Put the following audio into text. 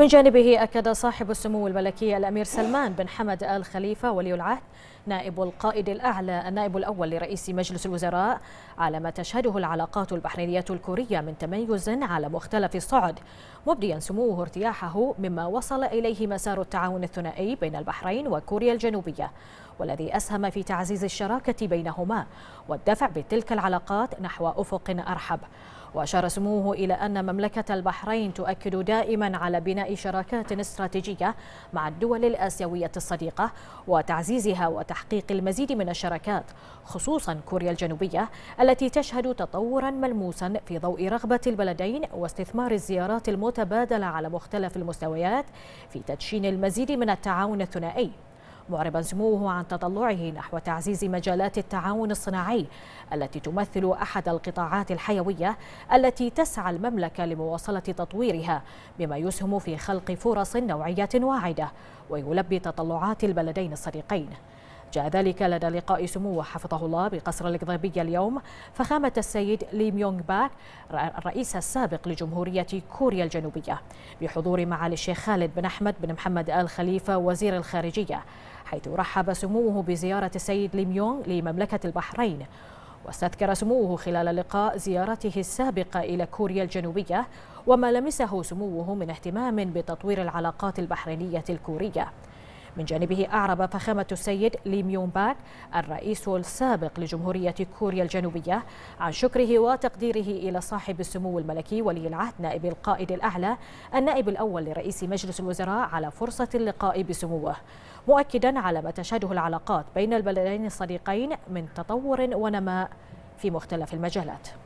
من جانبه أكد صاحب السمو الملكي الأمير سلمان بن حمد آل خليفة ولي العهد نائب القائد الأعلى النائب الأول لرئيس مجلس الوزراء على ما تشهده العلاقات البحرينية الكورية من تميز على مختلف الصعد مبديا سموه ارتياحه مما وصل إليه مسار التعاون الثنائي بين البحرين وكوريا الجنوبية والذي أسهم في تعزيز الشراكة بينهما والدفع بتلك العلاقات نحو أفق أرحب وأشار سموه إلى أن مملكة البحرين تؤكد دائما على بناء شراكات استراتيجية مع الدول الآسيوية الصديقة وتعزيزها وتحقيق المزيد من الشراكات خصوصا كوريا الجنوبية التي تشهد تطورا ملموسا في ضوء رغبة البلدين واستثمار الزيارات المتبادلة على مختلف المستويات في تدشين المزيد من التعاون الثنائي معربا سموه عن تطلعه نحو تعزيز مجالات التعاون الصناعي التي تمثل أحد القطاعات الحيوية التي تسعى المملكة لمواصلة تطويرها بما يسهم في خلق فرص نوعية واعدة ويلبي تطلعات البلدين الصديقين جاء ذلك لدى لقاء سموه حفظه الله بقصر الإقضابية اليوم فخامة السيد ليم يونغ باك الرئيس السابق لجمهورية كوريا الجنوبية بحضور معالي الشيخ خالد بن أحمد بن محمد آل خليفة وزير الخارجية حيث رحب سموه بزيارة السيد ليم يونغ لمملكة البحرين واستذكر سموه خلال لقاء زيارته السابقة إلى كوريا الجنوبية وما لمسه سموه من اهتمام بتطوير العلاقات البحرينية الكورية من جانبه أعرب فخامة السيد ليم يون باك الرئيس السابق لجمهورية كوريا الجنوبية عن شكره وتقديره إلى صاحب السمو الملكي ولي العهد نائب القائد الأعلى النائب الأول لرئيس مجلس الوزراء على فرصة اللقاء بسموه مؤكدا على ما تشهده العلاقات بين البلدين الصديقين من تطور ونماء في مختلف المجالات